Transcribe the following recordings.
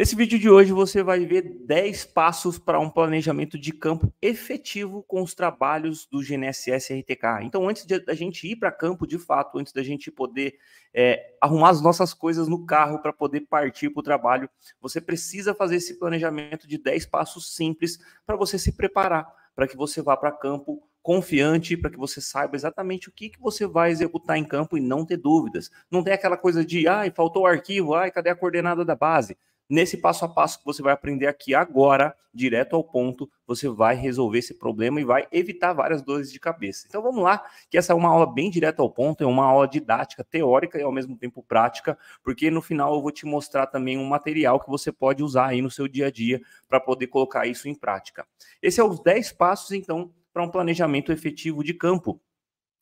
Nesse vídeo de hoje você vai ver 10 passos para um planejamento de campo efetivo com os trabalhos do GNSS RTK. Então, antes da gente ir para campo de fato, antes da gente poder é, arrumar as nossas coisas no carro para poder partir para o trabalho, você precisa fazer esse planejamento de 10 passos simples para você se preparar, para que você vá para campo confiante para que você saiba exatamente o que, que você vai executar em campo e não ter dúvidas. Não tem aquela coisa de, ai, faltou o arquivo, ai, cadê a coordenada da base? Nesse passo a passo que você vai aprender aqui agora, direto ao ponto, você vai resolver esse problema e vai evitar várias dores de cabeça. Então vamos lá, que essa é uma aula bem direta ao ponto, é uma aula didática, teórica e ao mesmo tempo prática, porque no final eu vou te mostrar também um material que você pode usar aí no seu dia a dia para poder colocar isso em prática. Esse é os 10 passos então para um planejamento efetivo de campo,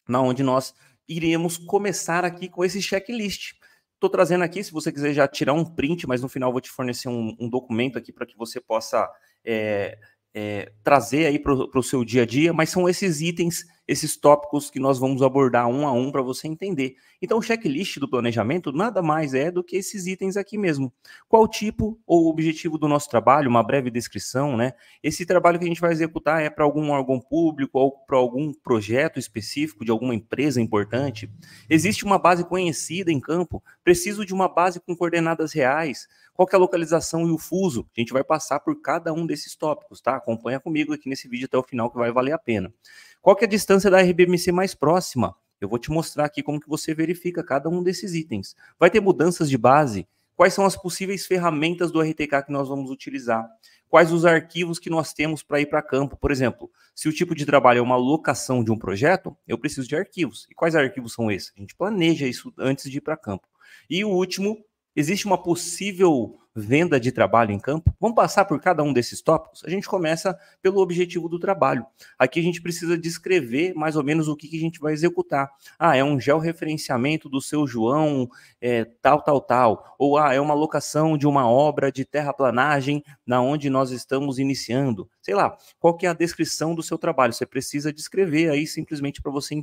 na onde nós iremos começar aqui com esse checklist. Estou trazendo aqui, se você quiser já tirar um print, mas no final vou te fornecer um, um documento aqui para que você possa é, é, trazer aí para o seu dia a dia, mas são esses itens esses tópicos que nós vamos abordar um a um para você entender. Então, o checklist do planejamento nada mais é do que esses itens aqui mesmo. Qual tipo ou objetivo do nosso trabalho, uma breve descrição, né? Esse trabalho que a gente vai executar é para algum órgão público ou para algum projeto específico de alguma empresa importante? Existe uma base conhecida em campo? Preciso de uma base com coordenadas reais? Qual é a localização e o fuso? A gente vai passar por cada um desses tópicos, tá? Acompanha comigo aqui nesse vídeo até o final que vai valer a pena. Qual que é a distância da RBMC mais próxima? Eu vou te mostrar aqui como que você verifica cada um desses itens. Vai ter mudanças de base? Quais são as possíveis ferramentas do RTK que nós vamos utilizar? Quais os arquivos que nós temos para ir para campo? Por exemplo, se o tipo de trabalho é uma locação de um projeto, eu preciso de arquivos. E quais arquivos são esses? A gente planeja isso antes de ir para campo. E o último, existe uma possível venda de trabalho em campo. Vamos passar por cada um desses tópicos? A gente começa pelo objetivo do trabalho. Aqui a gente precisa descrever mais ou menos o que, que a gente vai executar. Ah, é um georreferenciamento do seu João, é, tal, tal, tal. Ou ah, é uma locação de uma obra de terraplanagem na onde nós estamos iniciando sei lá, qual que é a descrição do seu trabalho. Você precisa descrever aí simplesmente para você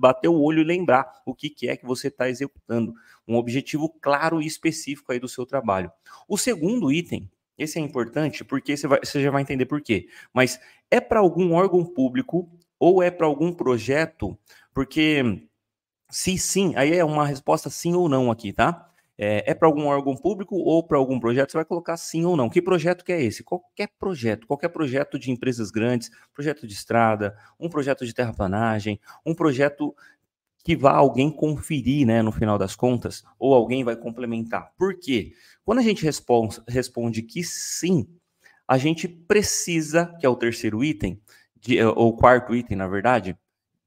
bater o olho e lembrar o que, que é que você está executando. Um objetivo claro e específico aí do seu trabalho. O segundo item esse é importante porque você, vai, você, já vai entender por quê. Mas é para algum órgão público ou é para algum projeto? Porque se sim, aí é uma resposta sim ou não aqui, tá? É, é para algum órgão público ou para algum projeto? Você vai colocar sim ou não. Que projeto que é esse? Qualquer projeto, qualquer projeto de empresas grandes, projeto de estrada, um projeto de terraplanagem, um projeto que vá alguém conferir, né, no final das contas, ou alguém vai complementar. Por quê? Quando a gente responde, responde que sim, a gente precisa, que é o terceiro item, de, é, ou quarto item, na verdade,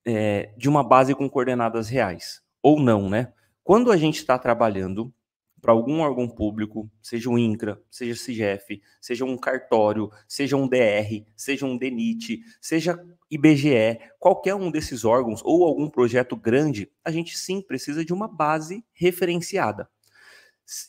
é, de uma base com coordenadas reais, ou não, né? Quando a gente está trabalhando para algum órgão público, seja o INCRA, seja o CIGEF, seja um cartório, seja um DR, seja um DENIT, seja IBGE, qualquer um desses órgãos ou algum projeto grande, a gente sim precisa de uma base referenciada.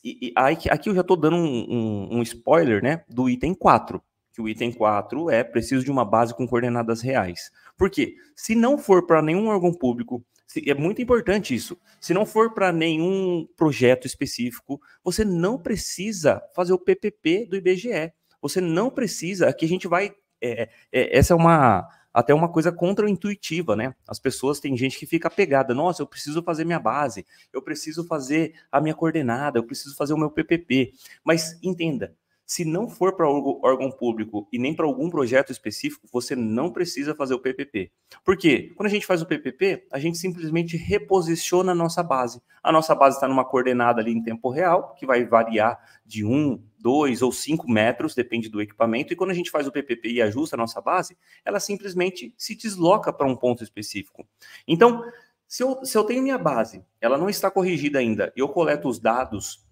E, e aqui eu já estou dando um, um, um spoiler né, do item 4, que o item 4 é preciso de uma base com coordenadas reais. Por quê? Se não for para nenhum órgão público, é muito importante isso. Se não for para nenhum projeto específico, você não precisa fazer o PPP do IBGE. Você não precisa. Aqui a gente vai. É, é, é, essa é uma até uma coisa contraintuitiva, né? As pessoas têm gente que fica pegada. Nossa, eu preciso fazer minha base, eu preciso fazer a minha coordenada, eu preciso fazer o meu PPP. Mas entenda, se não for para órgão público e nem para algum projeto específico, você não precisa fazer o PPP. Por quê? Quando a gente faz o PPP, a gente simplesmente reposiciona a nossa base. A nossa base está numa coordenada ali em tempo real, que vai variar de 1, 2 ou 5 metros, depende do equipamento. E quando a gente faz o PPP e ajusta a nossa base, ela simplesmente se desloca para um ponto específico. Então, se eu, se eu tenho minha base, ela não está corrigida ainda, e eu coleto os dados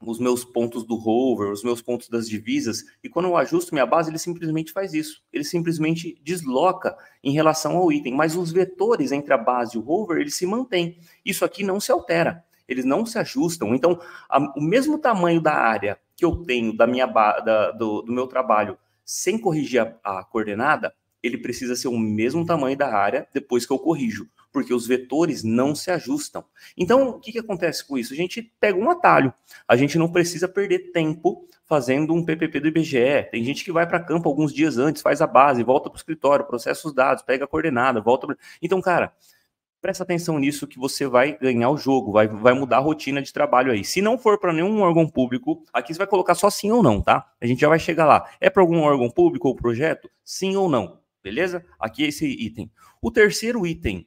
os meus pontos do rover, os meus pontos das divisas, e quando eu ajusto minha base, ele simplesmente faz isso. Ele simplesmente desloca em relação ao item, mas os vetores entre a base e o rover, ele se mantém. Isso aqui não se altera, eles não se ajustam. Então, a, o mesmo tamanho da área que eu tenho da minha da, do, do, meu trabalho sem corrigir a, a coordenada, ele precisa ser o mesmo tamanho da área depois que eu corrijo porque os vetores não se ajustam. Então, o que, que acontece com isso? A gente pega um atalho, a gente não precisa perder tempo fazendo um PPP do IBGE. Tem gente que vai para campo alguns dias antes, faz a base, volta para o escritório, processa os dados, pega a coordenada, volta. Pra... Então, cara, presta atenção nisso que você vai ganhar o jogo, vai, vai mudar a rotina de trabalho aí. Se não for para nenhum órgão público, aqui você vai colocar só sim ou não, tá? A gente já vai chegar lá. É para algum órgão público ou projeto? Sim ou não, beleza? Aqui é esse item. O terceiro item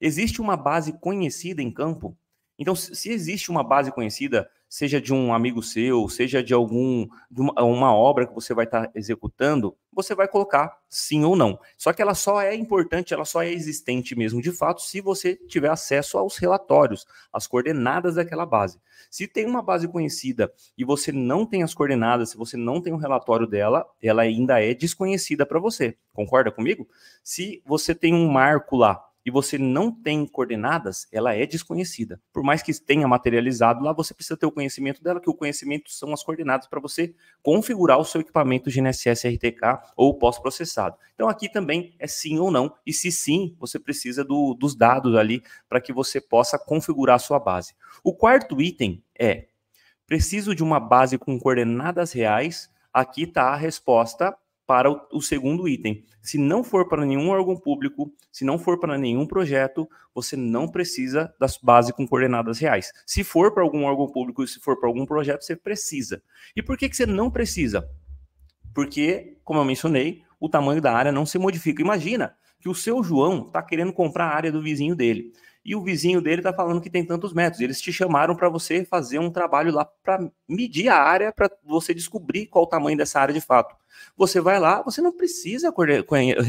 Existe uma base conhecida em campo? Então, se existe uma base conhecida, seja de um amigo seu, seja de algum de uma, uma obra que você vai estar tá executando, você vai colocar sim ou não. Só que ela só é importante, ela só é existente mesmo de fato se você tiver acesso aos relatórios, às coordenadas daquela base. Se tem uma base conhecida e você não tem as coordenadas, se você não tem o um relatório dela, ela ainda é desconhecida para você. Concorda comigo? Se você tem um marco lá, e você não tem coordenadas, ela é desconhecida. Por mais que tenha materializado lá, você precisa ter o conhecimento dela, que o conhecimento são as coordenadas para você configurar o seu equipamento GNSS RTK ou pós-processado. Então aqui também é sim ou não, e se sim, você precisa do, dos dados ali para que você possa configurar a sua base. O quarto item é: preciso de uma base com coordenadas reais. Aqui está a resposta para o, segundo item. Se não for para nenhum órgão público, se não for para nenhum projeto, você não precisa das bases com coordenadas reais. Se for para algum órgão público e se for para algum projeto, você precisa. E por que, que você não precisa? Porque, como eu mencionei, o tamanho da área não se modifica. Imagina que o seu João está querendo comprar a área do vizinho dele e o vizinho dele está falando que tem tantos metros. Eles te chamaram para você fazer um trabalho lá para medir a área, para você descobrir qual o tamanho dessa área de fato. Você vai lá, você não precisa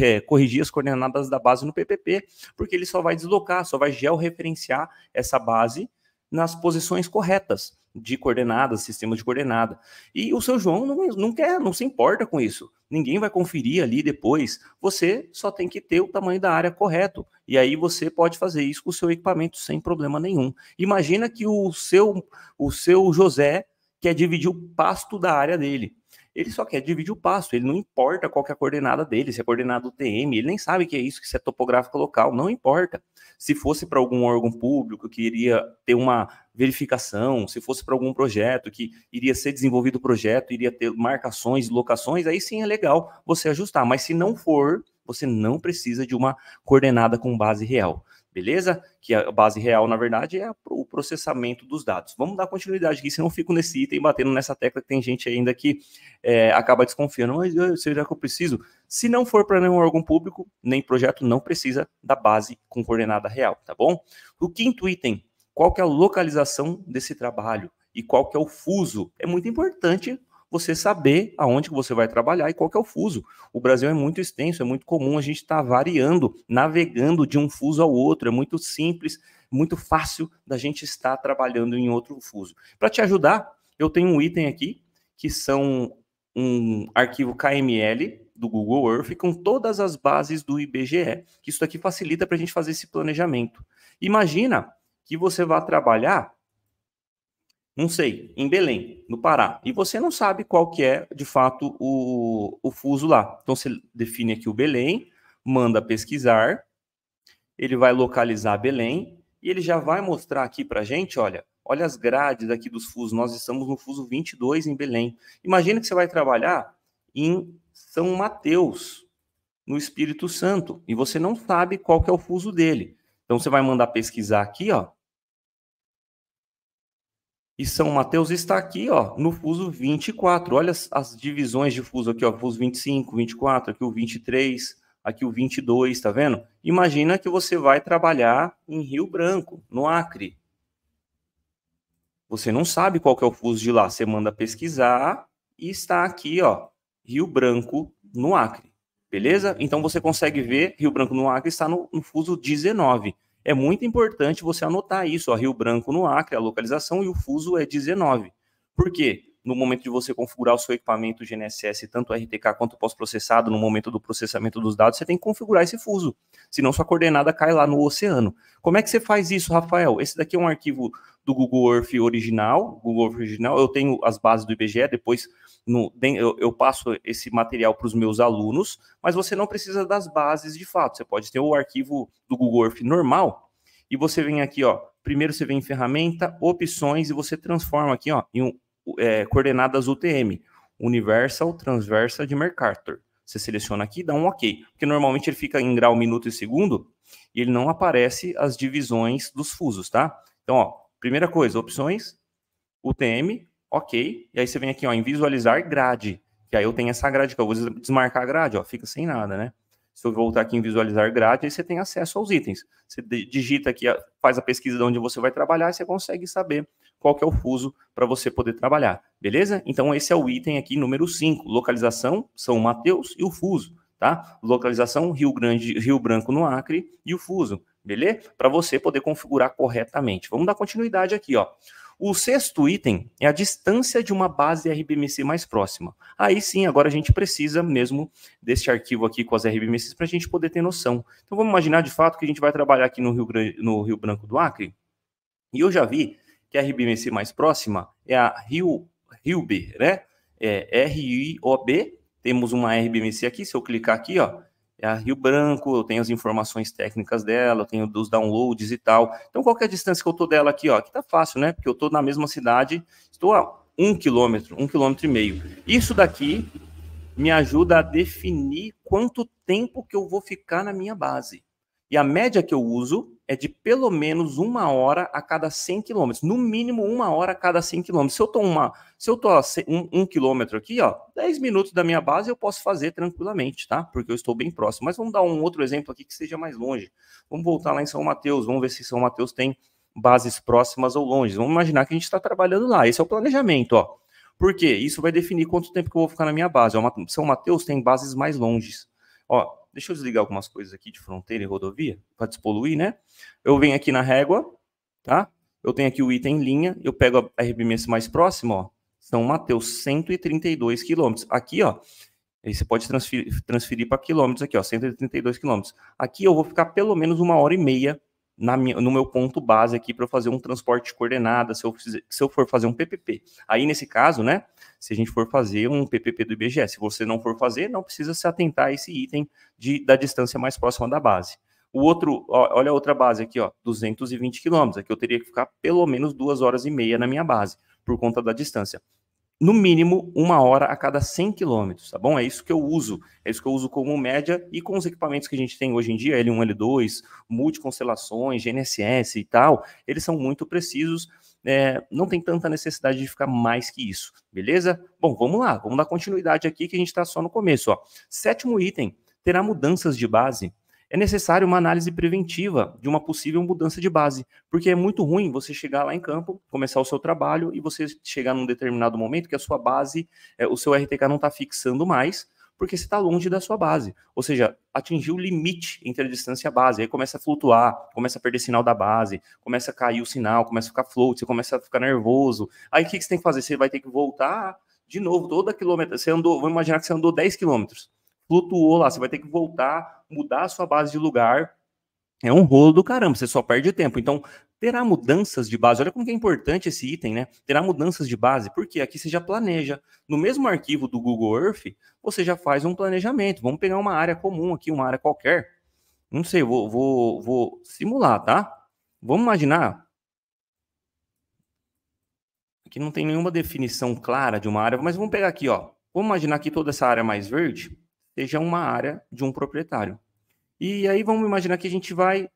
é, corrigir as coordenadas da base no PPP, porque ele só vai deslocar, só vai georreferenciar essa base nas posições corretas de coordenadas, sistema de coordenada. E o seu João não, não quer, não se importa com isso ninguém vai conferir ali depois. Você só tem que ter o tamanho da área correto. E aí você pode fazer isso com o seu equipamento sem problema nenhum. Imagina que o seu, o seu José quer dividir o pasto da área dele ele só quer dividir o passo, ele não importa qual é a coordenada dele, se é coordenada UTM, ele nem sabe que é isso, que se é topográfico local, não importa. Se fosse para algum órgão público que iria ter uma verificação, se fosse para algum projeto que iria ser desenvolvido o projeto, iria ter marcações, locações, aí sim é legal você ajustar, mas se não for, você não precisa de uma coordenada com base real beleza? Que a base real, na verdade, é o processamento dos dados. Vamos dar continuidade aqui, senão eu fico nesse item batendo nessa tecla que tem gente ainda que é, acaba desconfiando. Mas será que eu preciso? Se não for para nenhum órgão público, nem projeto, não precisa da base com coordenada real, tá bom? O quinto item, qual que é a localização desse trabalho? E qual que é o fuso? É muito importante você saber aonde que você vai trabalhar e qual que é o fuso. O Brasil é muito extenso, é muito comum a gente estar tá variando, navegando de um fuso ao outro, é muito simples, muito fácil da gente estar trabalhando em outro fuso. Para te ajudar, eu tenho um item aqui que são um arquivo KML do Google Earth com todas as bases do IBGE. Isso aqui facilita para a gente fazer esse planejamento. Imagina que você vá trabalhar não sei, em Belém, no Pará, e você não sabe qual que é, de fato, o, o fuso lá. Então, você define aqui o Belém, manda pesquisar, ele vai localizar Belém, e ele já vai mostrar aqui para gente, olha, olha as grades aqui dos fusos, nós estamos no fuso 22 em Belém. Imagina que você vai trabalhar em São Mateus, no Espírito Santo, e você não sabe qual que é o fuso dele. Então, você vai mandar pesquisar aqui, ó, e São Mateus está aqui, ó, no fuso 24. Olha as, as, divisões de fuso aqui, ó, fuso 25, 24, aqui o 23, aqui o 22, tá vendo? Imagina que você vai trabalhar em Rio Branco, no Acre. Você não sabe qual que é o fuso de lá, você manda pesquisar e está aqui, ó, Rio Branco, no Acre. Beleza? Então você consegue ver Rio Branco no Acre está no, no fuso 19 é muito importante você anotar isso, ó, Rio Branco no Acre, a localização e o fuso é 19. Por quê? No momento de você configurar o seu equipamento GNSS, tanto RTK quanto pós-processado, no momento do processamento dos dados, você tem que configurar esse fuso, senão sua coordenada cai lá no oceano. Como é que você faz isso, Rafael? Esse daqui é um arquivo do Google Earth original, Google Earth original, eu tenho as bases do IBGE, depois no, eu, eu, passo esse material para os meus alunos, mas você não precisa das bases de fato. Você pode ter o arquivo do Google Earth normal e você vem aqui, ó. Primeiro você vem em ferramenta, opções e você transforma aqui, ó, em é, coordenadas UTM, Universal Transversa de Mercator. Você seleciona aqui, dá um OK, porque normalmente ele fica em grau, minuto e segundo e ele não aparece as divisões dos fusos, tá? Então, ó, primeira coisa, opções, UTM, ok. E aí você vem aqui ó, em visualizar grade, que aí eu tenho essa grade que eu vou desmarcar a grade, ó, fica sem nada, né? Se eu voltar aqui em visualizar grade, aí você tem acesso aos itens. Você digita aqui, faz a pesquisa de onde você vai trabalhar e você consegue saber qual que é o fuso para você poder trabalhar, beleza? Então esse é o item aqui número 5, localização São Mateus e o fuso, tá? Localização Rio Grande, Rio Branco no Acre e o fuso, beleza? Para você poder configurar corretamente. Vamos dar continuidade aqui, ó. O sexto item é a distância de uma base RBMC mais próxima. Aí sim, agora a gente precisa mesmo desse arquivo aqui com as RBMCs para a gente poder ter noção. Então vamos imaginar de fato que a gente vai trabalhar aqui no Rio, Grande, no Rio Branco do Acre. E eu já vi que a RBMC mais próxima é a Rio, Rio B, né? É R-I-O-B. Temos uma RBMC aqui, se eu clicar aqui, ó, é a Rio Branco, eu tenho as informações técnicas dela, eu tenho dos downloads e tal. Então, qual é a distância que eu estou dela aqui? Ó? Aqui tá fácil, né? Porque eu estou na mesma cidade, estou a um quilômetro, um quilômetro e meio. Isso daqui me ajuda a definir quanto tempo que eu vou ficar na minha base. E a média que eu uso é de pelo menos uma hora a cada 100 quilômetros. No mínimo, uma hora a cada 100 quilômetros. Se eu tô, uma, se eu tô um, um quilômetro aqui, ó, 10 minutos da minha base eu posso fazer tranquilamente, tá? Porque eu estou bem próximo. Mas vamos dar um outro exemplo aqui que seja mais longe. Vamos voltar lá em São Mateus, vamos ver se São Mateus tem bases próximas ou longe. Vamos imaginar que a gente está trabalhando lá. Esse é o planejamento, ó. Por quê? Isso vai definir quanto tempo que eu vou ficar na minha base. São Mateus tem bases mais longes. Ó, Deixa eu desligar algumas coisas aqui de fronteira e rodovia, para despoluir, né? Eu venho aqui na régua, tá? Eu tenho aqui o item linha, eu pego a RBMS mais próxima, ó. São Mateus, 132 quilômetros. Aqui, ó, aí você pode transferir, transferir para quilômetros aqui, ó, 132 quilômetros. Aqui eu vou ficar pelo menos uma hora e meia minha, no meu ponto base aqui para fazer um transporte coordenado, se eu, se eu for fazer um PPP. Aí, nesse caso, né, se a gente for fazer um PPP do IBGE, se você não for fazer, não precisa se atentar a esse item de, da distância mais próxima da base. O outro, ó, olha a outra base aqui, ó, 220 quilômetros, aqui eu teria que ficar pelo menos duas horas e meia na minha base, por conta da distância no mínimo uma hora a cada 100 quilômetros, tá bom? É isso que eu uso, é isso que eu uso como média e com os equipamentos que a gente tem hoje em dia, L1, L2, multiconstelações, GNSS e tal, eles são muito precisos, é, não tem tanta necessidade de ficar mais que isso, beleza? Bom, vamos lá, vamos dar continuidade aqui que a gente está só no começo, ó. Sétimo item, terá mudanças de base é necessário uma análise preventiva de uma possível mudança de base, porque é muito ruim você chegar lá em campo, começar o seu trabalho e você chegar num determinado momento que a sua base, é, o seu RTK não está fixando mais, porque você está longe da sua base, ou seja, atingiu o limite entre a distância e a base, aí começa a flutuar, começa a perder sinal da base, começa a cair o sinal, começa a ficar float, você começa a ficar nervoso, aí o que, que você tem que fazer? Você vai ter que voltar de novo, toda quilômetro, você andou, vamos imaginar que você andou 10 quilômetros, flutuou lá, você vai ter que voltar, mudar a sua base de lugar. É um rolo do caramba, você só perde tempo. Então, terá mudanças de base. Olha como é importante esse item, né? Terá mudanças de base, porque aqui você já planeja. No mesmo arquivo do Google Earth, você já faz um planejamento. Vamos pegar uma área comum aqui, uma área qualquer. Não sei, vou, vou, vou simular, tá? Vamos imaginar. Aqui não tem nenhuma definição clara de uma área, mas vamos pegar aqui, ó. Vamos imaginar aqui toda essa área é mais verde seja uma área de um proprietário. E aí vamos imaginar que a gente vai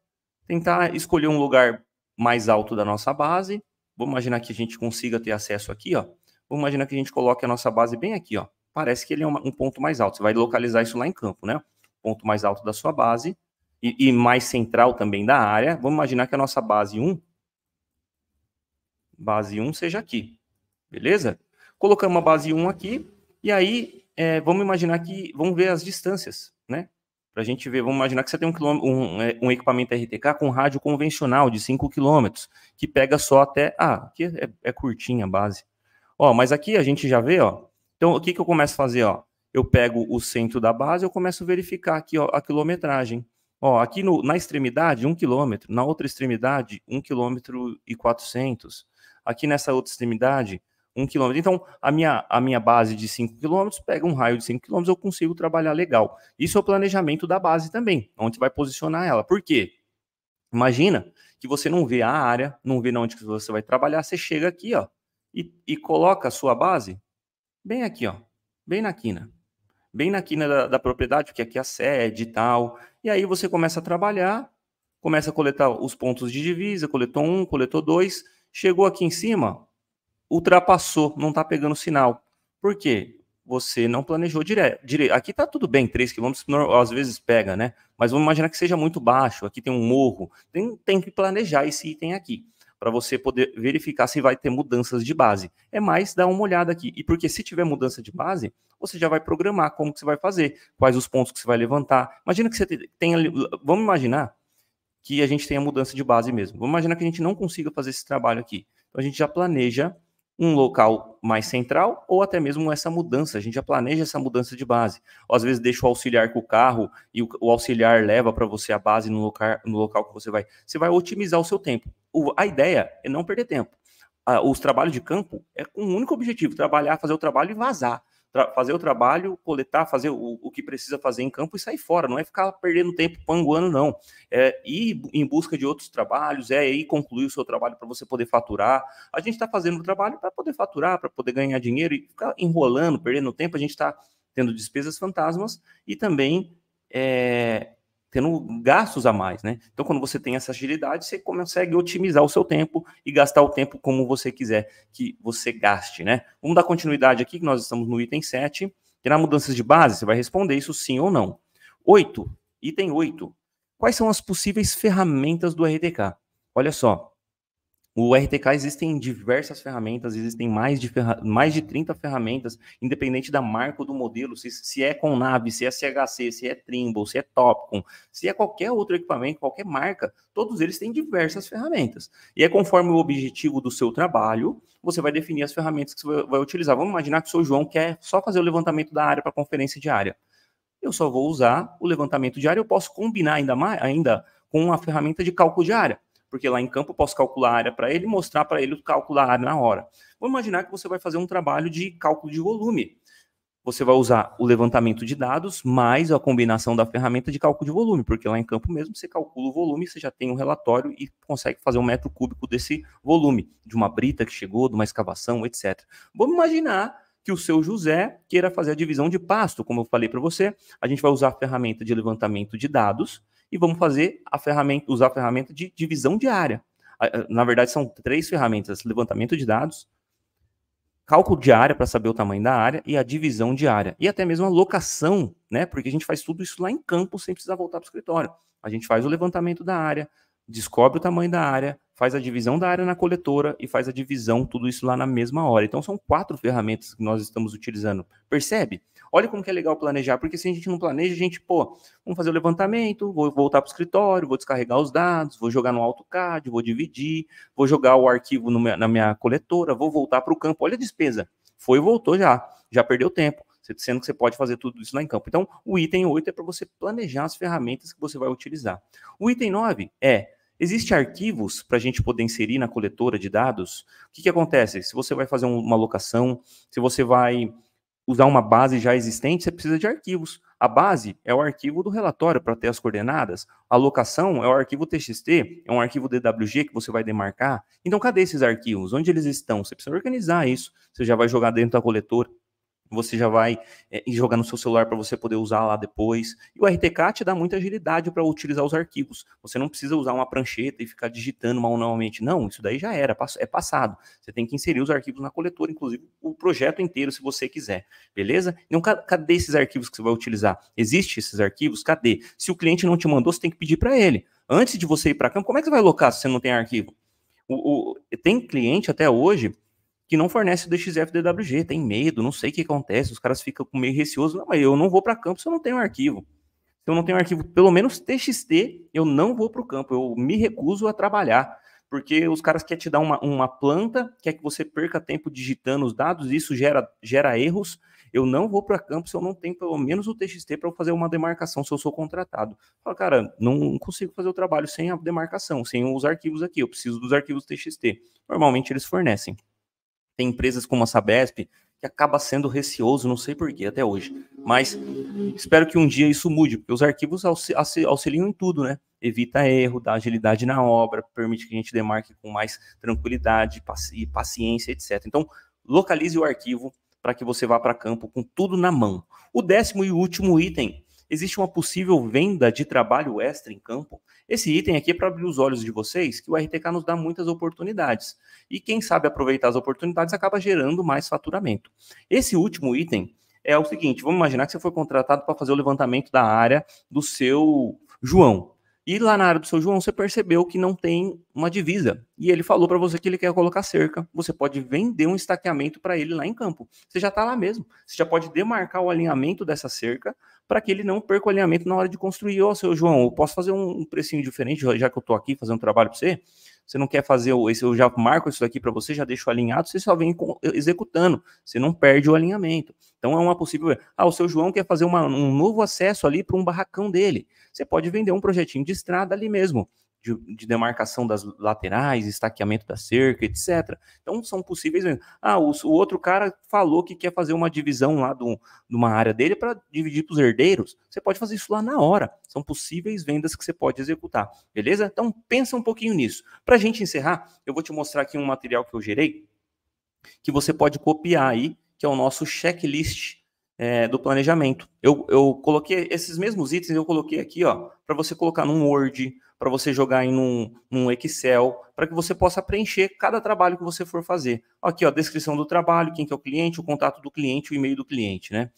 tentar escolher um lugar mais alto da nossa base. Vamos imaginar que a gente consiga ter acesso aqui, ó. Vamos imaginar que a gente coloque a nossa base bem aqui, ó. Parece que ele é uma, um ponto mais alto. Você vai localizar isso lá em campo, né? Ponto mais alto da sua base e, e mais central também da área. Vamos imaginar que a nossa base 1, base 1 seja aqui. Beleza? Colocamos a base 1 aqui e aí é, vamos imaginar que, vamos ver as distâncias, né? Para a gente ver, vamos imaginar que você tem um, um, é, um, equipamento RTK com rádio convencional de 5 km, que pega só até. Ah, aqui é, é curtinha a base. Ó, mas aqui a gente já vê, ó. Então, o que, que eu começo a fazer, ó? Eu pego o centro da base, eu começo a verificar aqui ó, a quilometragem. Ó, aqui no, na extremidade, 1 km, na outra extremidade, 1 km e 400. Aqui nessa outra extremidade, um quilômetro. Então, a minha, a minha base de 5 quilômetros pega um raio de 5 quilômetros, eu consigo trabalhar legal. Isso é o planejamento da base também, onde vai posicionar ela. Por quê? Imagina que você não vê a área, não vê onde que você vai trabalhar, você chega aqui, ó, e, e coloca a sua base bem aqui, ó, bem na quina. Bem na quina da, da propriedade, porque aqui é a sede e tal. E aí você começa a trabalhar, começa a coletar os pontos de divisa, coletou um, coletou dois, chegou aqui em cima, ultrapassou, não está pegando sinal. Por quê? Você não planejou direto. Dire... Aqui está tudo bem, 3 km às vezes pega, né? Mas vamos imaginar que seja muito baixo, aqui tem um morro. Tem, tem que planejar esse item aqui, para você poder verificar se vai ter mudanças de base. É mais dar uma olhada aqui. E porque se tiver mudança de base, você já vai programar como que você vai fazer, quais os pontos que você vai levantar. Imagina que você tenha. Vamos imaginar que a gente tenha mudança de base mesmo. Vamos imaginar que a gente não consiga fazer esse trabalho aqui. Então a gente já planeja um local mais central ou até mesmo essa mudança. A gente já planeja essa mudança de base. Ou às vezes deixa o auxiliar com o carro e o, o auxiliar leva para você a base no local, no local que você vai. Você vai otimizar o seu tempo. O, a ideia é não perder tempo. Ah, os trabalhos de campo é com um único objetivo: trabalhar, fazer o trabalho e vazar fazer o trabalho, coletar, fazer o, o, que precisa fazer em campo e sair fora. Não é ficar perdendo tempo panguando, não. É ir em busca de outros trabalhos, é ir concluir o seu trabalho para você poder faturar. A gente está fazendo o trabalho para poder faturar, para poder ganhar dinheiro e ficar enrolando, perdendo tempo. A gente está tendo despesas fantasmas e também é, tendo gastos a mais, né? Então, quando você tem essa agilidade, você consegue otimizar o seu tempo e gastar o tempo como você quiser que você gaste, né? Vamos dar continuidade aqui, que nós estamos no item 7. nas mudanças de base? Você vai responder isso sim ou não. 8. Item 8. Quais são as possíveis ferramentas do RTK? Olha só. O RTK existem diversas ferramentas, existem mais de, ferra... mais de 30 ferramentas, independente da marca ou do modelo, se, se é com nave, se é CHC, se é Trimble, se é Topcon, se é qualquer outro equipamento, qualquer marca, todos eles têm diversas ferramentas. E é conforme o objetivo do seu trabalho, você vai definir as ferramentas que você vai utilizar. Vamos imaginar que o seu João quer só fazer o levantamento da área para conferência diária. Eu só vou usar o levantamento diário, eu posso combinar ainda mais, ainda com a ferramenta de cálculo de área porque lá em campo eu posso calcular a área para ele e mostrar para ele calcular a área na hora. Vamos imaginar que você vai fazer um trabalho de cálculo de volume. Você vai usar o levantamento de dados mais a combinação da ferramenta de cálculo de volume, porque lá em campo mesmo você calcula o volume, você já tem um relatório e consegue fazer um metro cúbico desse volume, de uma brita que chegou, de uma escavação, etc. Vamos imaginar que o seu José queira fazer a divisão de pasto, como eu falei para você. A gente vai usar a ferramenta de levantamento de dados e vamos fazer a ferramenta, usar a ferramenta de divisão de área. Na verdade, são três ferramentas: levantamento de dados, cálculo de área para saber o tamanho da área e a divisão de área. E até mesmo a locação, né? Porque a gente faz tudo isso lá em campo sem precisar voltar para o escritório. A gente faz o levantamento da área, descobre o tamanho da área, faz a divisão da área na coletora e faz a divisão, tudo isso lá na mesma hora. Então são quatro ferramentas que nós estamos utilizando. Percebe? Olha como que é legal planejar, porque se a gente não planeja, a gente, pô, vamos fazer o levantamento, vou voltar para o escritório, vou descarregar os dados, vou jogar no AutoCAD, vou dividir, vou jogar o arquivo minha, na minha coletora, vou voltar para o campo. Olha a despesa. Foi e voltou já, já perdeu tempo sendo que você pode fazer tudo isso lá em campo. Então, o item 8 é para você planejar as ferramentas que você vai utilizar. O item 9 é Existem arquivos para a gente poder inserir na coletora de dados? O que, que acontece? Se você vai fazer uma locação, se você vai usar uma base já existente, você precisa de arquivos. A base é o arquivo do relatório para ter as coordenadas. A locação é o arquivo TXT, é um arquivo DWG que você vai demarcar. Então, cadê esses arquivos? Onde eles estão? Você precisa organizar isso. Você já vai jogar dentro da coletora você já vai é, jogar no seu celular para você poder usar lá depois. E o RTK te dá muita agilidade para utilizar os arquivos. Você não precisa usar uma prancheta e ficar digitando manualmente. Não, isso daí já era, é passado. Você tem que inserir os arquivos na coletora, inclusive o projeto inteiro, se você quiser. Beleza? Então, cadê esses arquivos que você vai utilizar? Existem esses arquivos? Cadê? Se o cliente não te mandou, você tem que pedir para ele. Antes de você ir para campo, como é que você vai alocar se você não tem arquivo? O, o, tem cliente até hoje que não fornece o DXF DWG, tem medo, não sei o que acontece, os caras ficam meio receosos, não, mas eu não vou para campo se eu não tenho um arquivo. Se eu não tenho arquivo, pelo menos TXT, eu não vou para o campo, eu me recuso a trabalhar, porque os caras querem te dar uma, uma planta, quer que você perca tempo digitando os dados, isso gera, gera erros, eu não vou para campo se eu não tenho pelo menos o TXT para fazer uma demarcação se eu sou contratado. Fala, cara, não consigo fazer o trabalho sem a demarcação, sem os arquivos aqui, eu preciso dos arquivos TXT. Normalmente eles fornecem. Tem empresas como a Sabesp que acaba sendo receoso, não sei porquê até hoje. Mas espero que um dia isso mude, porque os arquivos auxiliam em tudo, né? Evita erro, dá agilidade na obra, permite que a gente demarque com mais tranquilidade e paciência, etc. Então, localize o arquivo para que você vá para campo com tudo na mão. O décimo e último item Existe uma possível venda de trabalho extra em campo? Esse item aqui é para abrir os olhos de vocês, que o RTK nos dá muitas oportunidades. E quem sabe aproveitar as oportunidades acaba gerando mais faturamento. Esse último item é o seguinte: vamos imaginar que você foi contratado para fazer o levantamento da área do seu João. E lá na área do São João, você percebeu que não tem uma divisa. E ele falou para você que ele quer colocar cerca. Você pode vender um estaqueamento para ele lá em campo. Você já está lá mesmo. Você já pode demarcar o alinhamento dessa cerca para que ele não perca o alinhamento na hora de construir. Ô, oh, seu João, eu posso fazer um precinho diferente, já que eu estou aqui fazendo um trabalho para você? você não quer fazer o. Eu já marco isso daqui para você, já deixo alinhado, você só vem executando, você não perde o alinhamento. Então é uma possível. Ah, o seu João quer fazer uma, um novo acesso ali para um barracão dele. Você pode vender um projetinho de estrada ali mesmo de, de, demarcação das laterais, estaqueamento da cerca, etc. Então são possíveis. Ah, o, o outro cara falou que quer fazer uma divisão lá de uma área dele para dividir para os herdeiros. Você pode fazer isso lá na hora. São possíveis vendas que você pode executar, beleza? Então pensa um pouquinho nisso. Para a gente encerrar, eu vou te mostrar aqui um material que eu gerei que você pode copiar aí, que é o nosso checklist é, do planejamento. Eu, eu coloquei esses mesmos itens, eu coloquei aqui, ó, para você colocar num Word, para você jogar em um, um Excel, para que você possa preencher cada trabalho que você for fazer. Aqui, ó, descrição do trabalho, quem que é o cliente, o contato do cliente, o e-mail do cliente, né?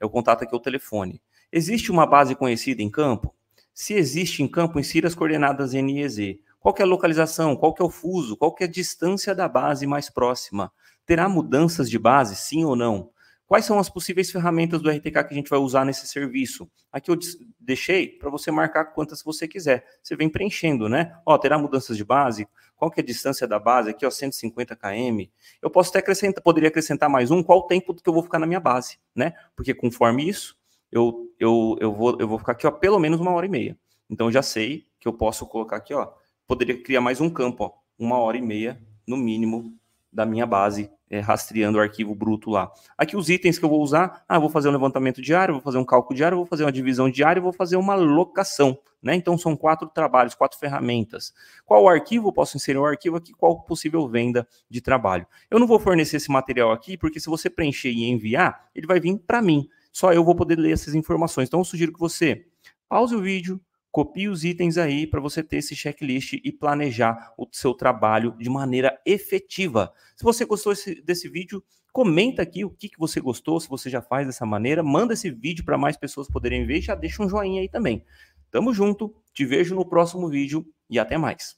É o contato aqui, é o telefone. Existe uma base conhecida em campo? Se existe em campo, insira as coordenadas N e Z. Qual é a localização? Qual é o fuso? Qual é a distância da base mais próxima? Terá mudanças de base, sim ou não? Quais são as possíveis ferramentas do RTK que a gente vai usar nesse serviço? Aqui eu deixei para você marcar quantas você quiser. Você vem preenchendo, né? Ó, terá mudanças de base? Qual que é a distância da base? Aqui, ó, 150 km. Eu posso até acrescentar, poderia acrescentar mais um, qual o tempo que eu vou ficar na minha base, né? Porque conforme isso, eu, eu, eu, vou, eu vou ficar aqui, ó, pelo menos uma hora e meia. Então, já sei que eu posso colocar aqui, ó, poderia criar mais um campo, ó, uma hora e meia, no mínimo, da minha base é, rastreando o arquivo bruto lá. Aqui os itens que eu vou usar, ah, vou fazer um levantamento diário, vou fazer um cálculo diário, vou fazer uma divisão diária, vou fazer uma locação, né? Então são quatro trabalhos, quatro ferramentas. Qual o arquivo posso inserir o um arquivo aqui? Qual possível venda de trabalho? Eu não vou fornecer esse material aqui, porque se você preencher e enviar, ele vai vir para mim. Só eu vou poder ler essas informações. Então eu sugiro que você pause o vídeo, Copie os itens aí para você ter esse checklist e planejar o seu trabalho de maneira efetiva. Se você gostou desse vídeo, comenta aqui o que, que você gostou, se você já faz dessa maneira, manda esse vídeo para mais pessoas poderem ver e já deixa um joinha aí também. Tamo junto, te vejo no próximo vídeo e até mais.